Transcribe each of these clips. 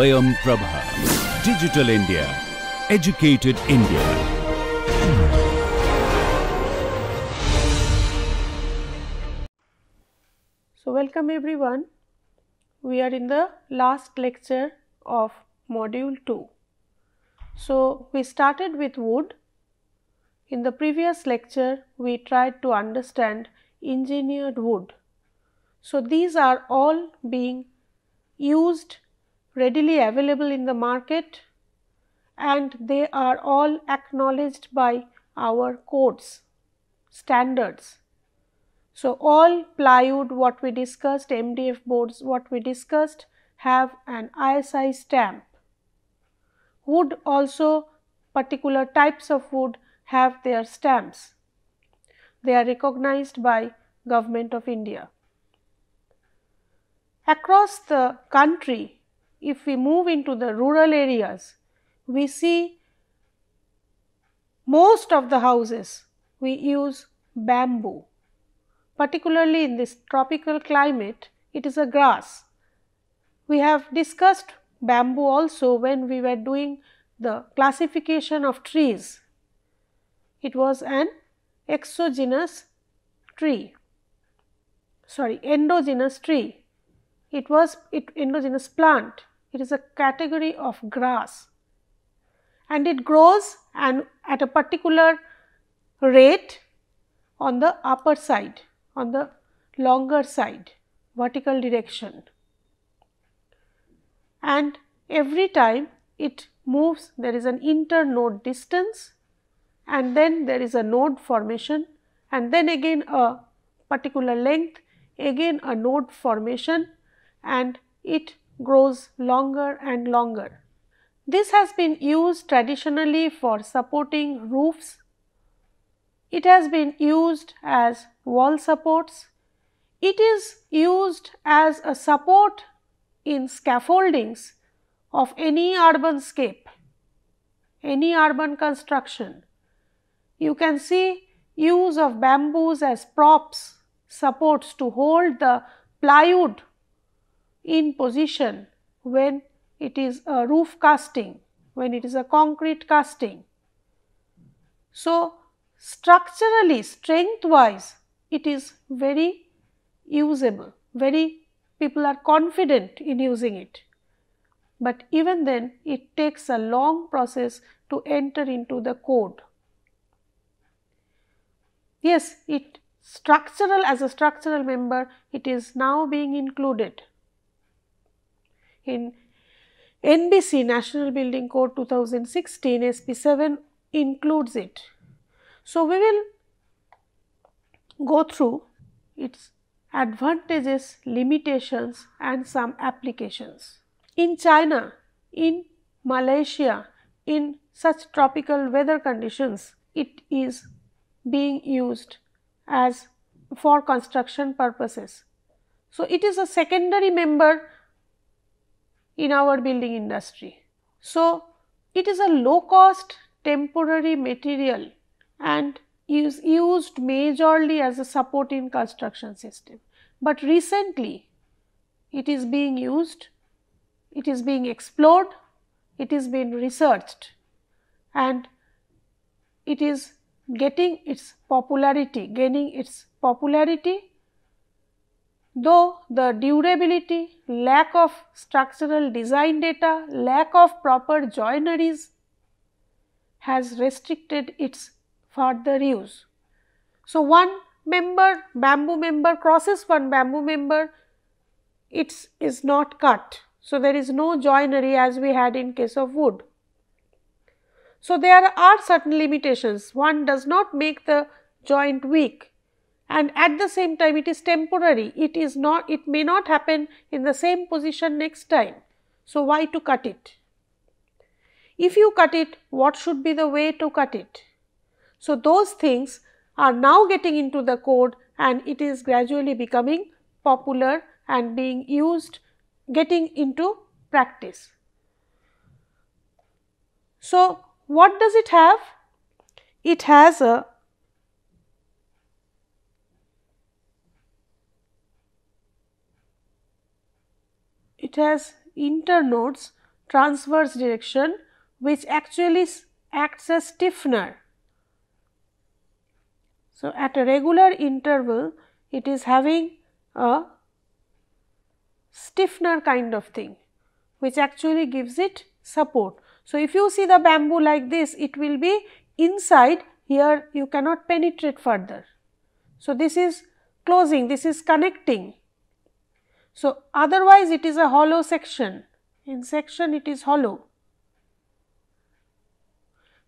Swayam Prabha. Digital India. Educated India. So, welcome everyone. We are in the last lecture of module 2. So, we started with wood. In the previous lecture, we tried to understand engineered wood. So, these are all being used readily available in the market and they are all acknowledged by our codes standards. So, all plywood what we discussed, MDF boards what we discussed have an ISI stamp. Wood also particular types of wood have their stamps. They are recognized by Government of India. Across the country, if we move into the rural areas, we see most of the houses we use bamboo. Particularly in this tropical climate, it is a grass. We have discussed bamboo also when we were doing the classification of trees. It was an exogenous tree, sorry endogenous tree. It was it endogenous plant it is a category of grass and it grows and at a particular rate on the upper side, on the longer side, vertical direction. And every time it moves, there is an inter-node distance and then there is a node formation and then again a particular length, again a node formation and it grows longer and longer. This has been used traditionally for supporting roofs. It has been used as wall supports. It is used as a support in scaffoldings of any urban scape, any urban construction. You can see use of bamboos as props, supports to hold the plywood in position when it is a roof casting, when it is a concrete casting. So, structurally strength wise it is very usable, very people are confident in using it. But even then it takes a long process to enter into the code. Yes, it structural as a structural member it is now being included in NBC National Building Code 2016 SP7 includes it. So, we will go through its advantages, limitations and some applications. In China, in Malaysia, in such tropical weather conditions, it is being used as for construction purposes. So, it is a secondary member in our building industry. So, it is a low cost temporary material and is used majorly as a support in construction system. But recently it is being used, it is being explored, it is being researched and it is getting its popularity, gaining its popularity though the durability, lack of structural design data, lack of proper joineries has restricted its further use. So, one member bamboo member crosses one bamboo member, it is not cut. So, there is no joinery as we had in case of wood. So, there are certain limitations. One does not make the joint weak and at the same time it is temporary, it is not, it may not happen in the same position next time. So, why to cut it? If you cut it, what should be the way to cut it? So, those things are now getting into the code and it is gradually becoming popular and being used getting into practice. So, what does it have? It has a it has internodes transverse direction which actually acts as stiffener. So, at a regular interval it is having a stiffener kind of thing which actually gives it support. So, if you see the bamboo like this it will be inside here you cannot penetrate further. So, this is closing this is connecting so, otherwise it is a hollow section, in section it is hollow.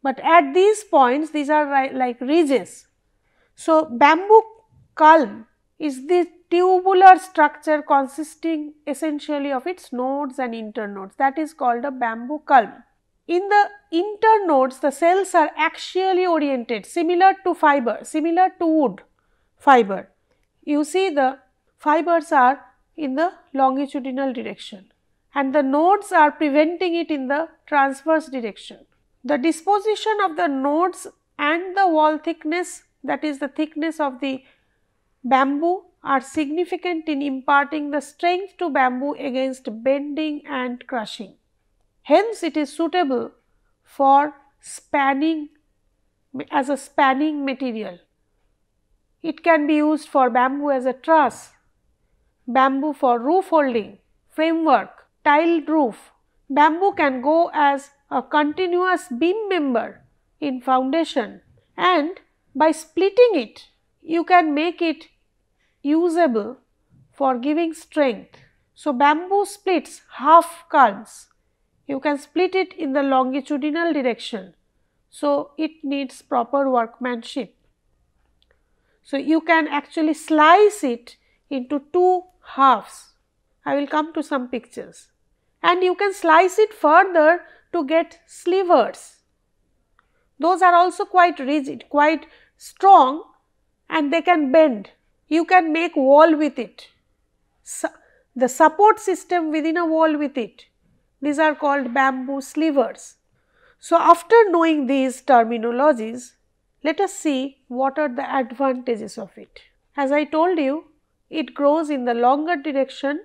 But at these points these are like ridges. So, bamboo culm is the tubular structure consisting essentially of its nodes and internodes that is called a bamboo culm. In the internodes the cells are axially oriented similar to fiber, similar to wood fiber. You see the fibers are in the longitudinal direction and the nodes are preventing it in the transverse direction. The disposition of the nodes and the wall thickness that is the thickness of the bamboo are significant in imparting the strength to bamboo against bending and crushing. Hence, it is suitable for spanning as a spanning material. It can be used for bamboo as a truss bamboo for roof holding, framework, tiled roof. Bamboo can go as a continuous beam member in foundation and by splitting it, you can make it usable for giving strength. So, bamboo splits half curves. You can split it in the longitudinal direction. So, it needs proper workmanship. So, you can actually slice it into two halves. I will come to some pictures and you can slice it further to get slivers. Those are also quite rigid, quite strong and they can bend. You can make wall with it, So, the support system within a wall with it. These are called bamboo slivers. So, after knowing these terminologies, let us see what are the advantages of it. As I told you, it grows in the longer direction.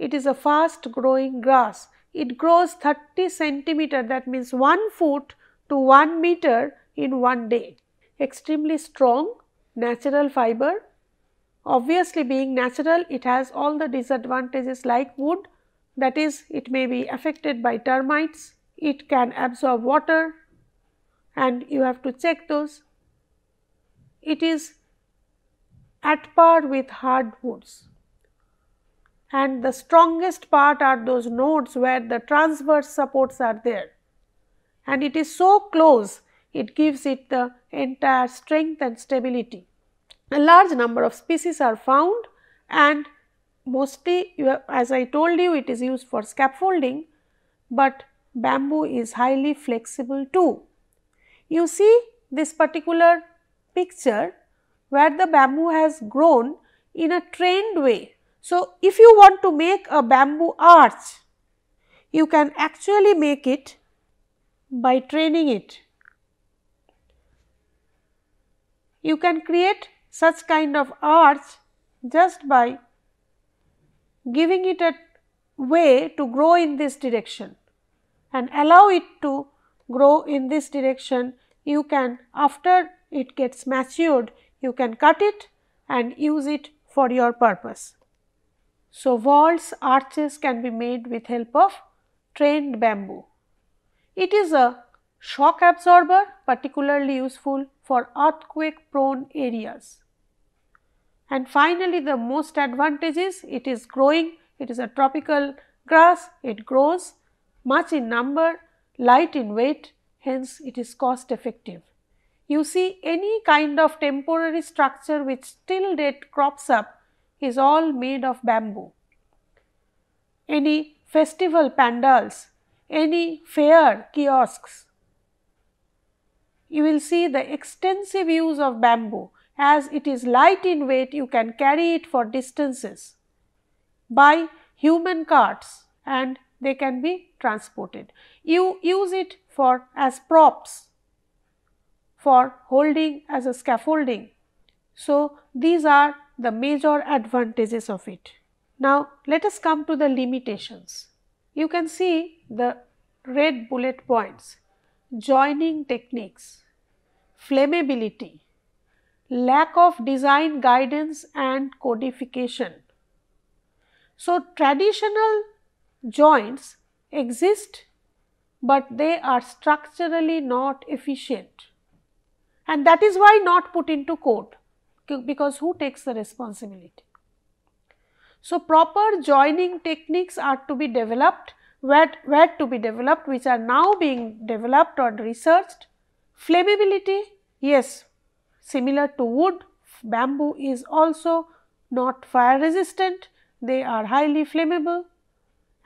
It is a fast growing grass. It grows 30 centimeter that means 1 foot to 1 meter in one day. Extremely strong natural fiber. Obviously being natural it has all the disadvantages like wood that is it may be affected by termites, it can absorb water and you have to check those. It is at par with hardwoods. And the strongest part are those nodes where the transverse supports are there. And it is so close, it gives it the entire strength and stability. A large number of species are found and mostly have, as I told you it is used for scaffolding, but bamboo is highly flexible too. You see this particular picture where the bamboo has grown in a trained way. So, if you want to make a bamboo arch, you can actually make it by training it. You can create such kind of arch just by giving it a way to grow in this direction and allow it to grow in this direction. You can after it gets matured, you can cut it and use it for your purpose. So, vaults, arches can be made with help of trained bamboo. It is a shock absorber particularly useful for earthquake prone areas. And finally, the most advantage is it is growing, it is a tropical grass, it grows much in number, light in weight, hence it is cost effective you see any kind of temporary structure which till date crops up is all made of bamboo. Any festival pandals, any fair kiosks, you will see the extensive use of bamboo as it is light in weight you can carry it for distances by human carts and they can be transported. You use it for as props for holding as a scaffolding. So, these are the major advantages of it. Now, let us come to the limitations. You can see the red bullet points, joining techniques, flammability, lack of design guidance and codification. So, traditional joints exist, but they are structurally not efficient and that is why not put into court because who takes the responsibility. So, proper joining techniques are to be developed where, where to be developed which are now being developed or researched. Flammability yes similar to wood bamboo is also not fire resistant they are highly flammable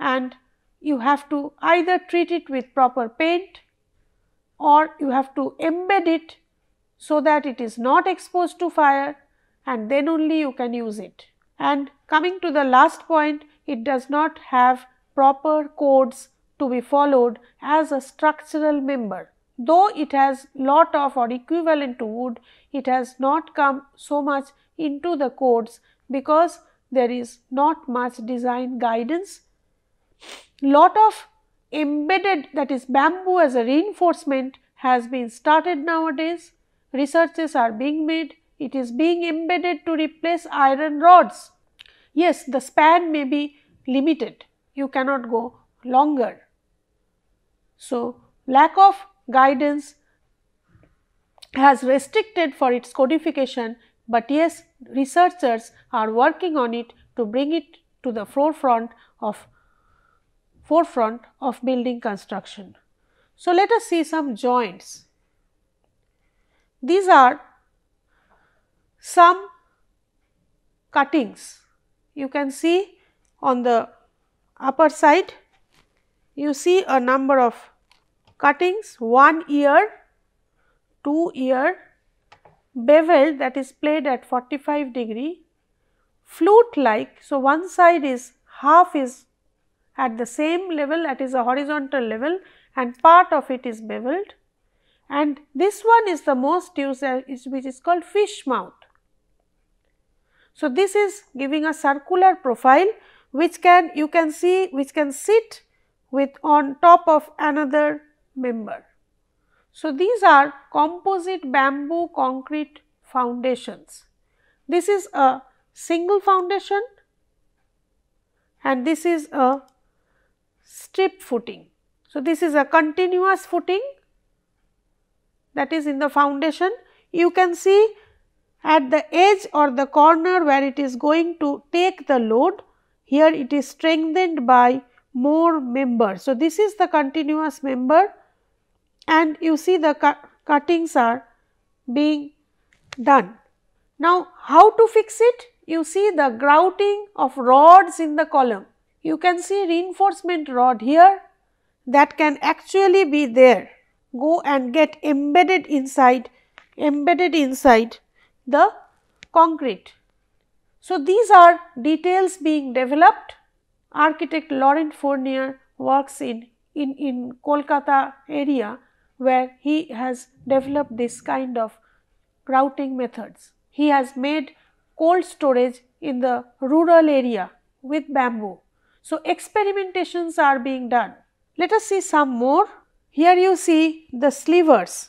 and you have to either treat it with proper paint or you have to embed it so that it is not exposed to fire and then only you can use it. And coming to the last point, it does not have proper codes to be followed as a structural member. Though it has lot of or equivalent to wood, it has not come so much into the codes because there is not much design guidance. Lot of embedded that is bamboo as a reinforcement has been started nowadays Researches are being made, it is being embedded to replace iron rods. Yes, the span may be limited, you cannot go longer. So, lack of guidance has restricted for its codification, but yes researchers are working on it to bring it to the forefront of forefront of building construction. So, let us see some joints. These are some cuttings. You can see on the upper side, you see a number of cuttings, one ear, two ear, bevel that is played at 45 degree, flute like. So, one side is half is at the same level that is a horizontal level and part of it is beveled and this one is the most used uh, which is called fish mouth. So, this is giving a circular profile which can you can see which can sit with on top of another member. So, these are composite bamboo concrete foundations. This is a single foundation and this is a strip footing. So, this is a continuous footing that is in the foundation you can see at the edge or the corner where it is going to take the load here it is strengthened by more members. So, this is the continuous member and you see the cu cuttings are being done. Now, how to fix it? You see the grouting of rods in the column. You can see reinforcement rod here that can actually be there go and get embedded inside embedded inside the concrete. So, these are details being developed. Architect Laurent Fournier works in, in, in Kolkata area where he has developed this kind of routing methods. He has made cold storage in the rural area with bamboo. So, experimentations are being done. Let us see some more. Here you see the slivers,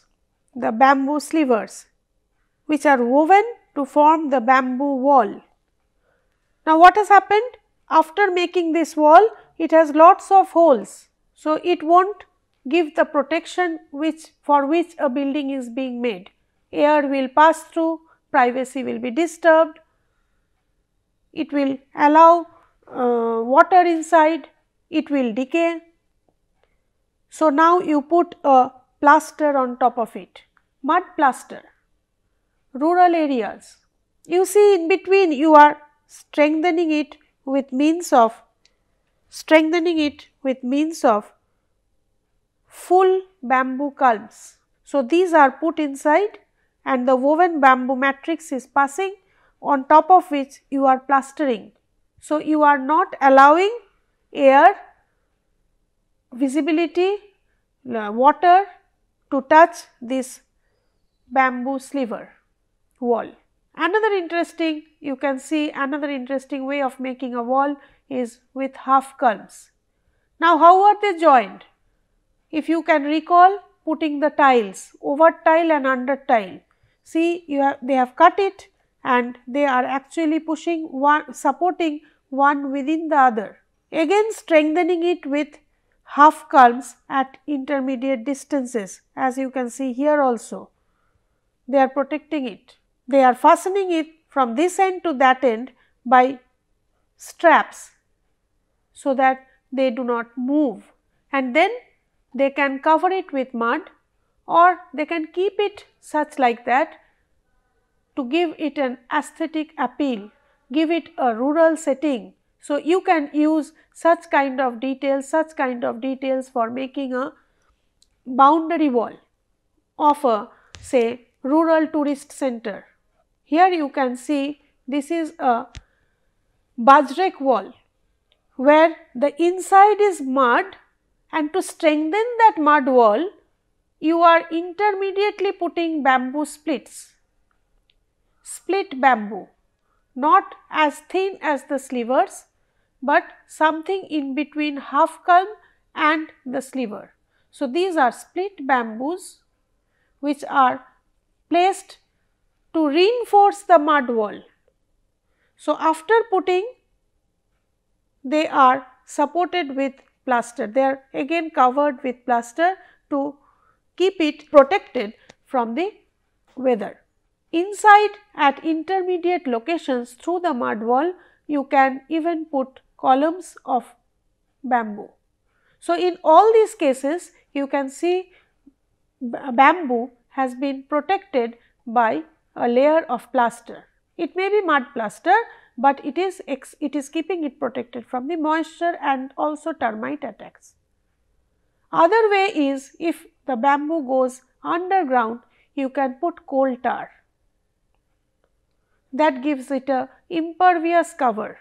the bamboo slivers which are woven to form the bamboo wall. Now, what has happened? After making this wall, it has lots of holes. So, it will not give the protection which for which a building is being made. Air will pass through, privacy will be disturbed, it will allow uh, water inside, it will decay. So, now you put a plaster on top of it, mud plaster, rural areas. You see in between you are strengthening it with means of strengthening it with means of full bamboo culms. So, these are put inside and the woven bamboo matrix is passing on top of which you are plastering. So, you are not allowing air visibility uh, water to touch this bamboo sliver wall. Another interesting you can see another interesting way of making a wall is with half columns. Now, how are they joined? If you can recall putting the tiles over tile and under tile. See you have they have cut it and they are actually pushing one supporting one within the other. Again strengthening it with half culms at intermediate distances as you can see here also. They are protecting it. They are fastening it from this end to that end by straps so that they do not move and then they can cover it with mud or they can keep it such like that to give it an aesthetic appeal, give it a rural setting so, you can use such kind of details, such kind of details for making a boundary wall of a say rural tourist center. Here you can see this is a Bajrek wall where the inside is mud and to strengthen that mud wall you are intermediately putting bamboo splits, split bamboo not as thin as the slivers but something in between half culm and the sliver. So, these are split bamboos which are placed to reinforce the mud wall. So, after putting they are supported with plaster, they are again covered with plaster to keep it protected from the weather. Inside at intermediate locations through the mud wall you can even put columns of bamboo. So, in all these cases you can see bamboo has been protected by a layer of plaster. It may be mud plaster, but it is it is keeping it protected from the moisture and also termite attacks. Other way is if the bamboo goes underground, you can put coal tar that gives it a impervious cover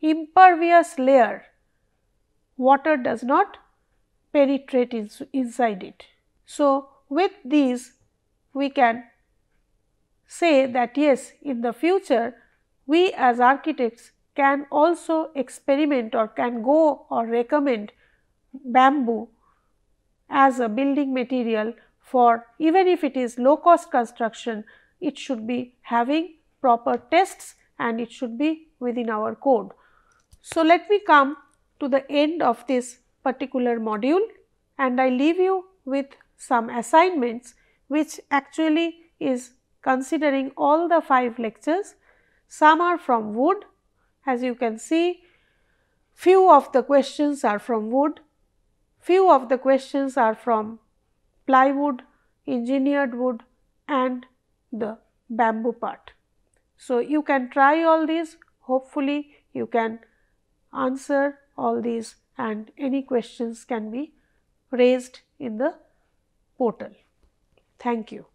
impervious layer, water does not penetrate ins inside it. So, with these we can say that yes, in the future we as architects can also experiment or can go or recommend bamboo as a building material for even if it is low cost construction, it should be having proper tests and it should be within our code. So, let me come to the end of this particular module and I leave you with some assignments which actually is considering all the 5 lectures. Some are from wood as you can see few of the questions are from wood, few of the questions are from plywood, engineered wood and the bamboo part. So, you can try all these hopefully you can answer all these and any questions can be raised in the portal. Thank you.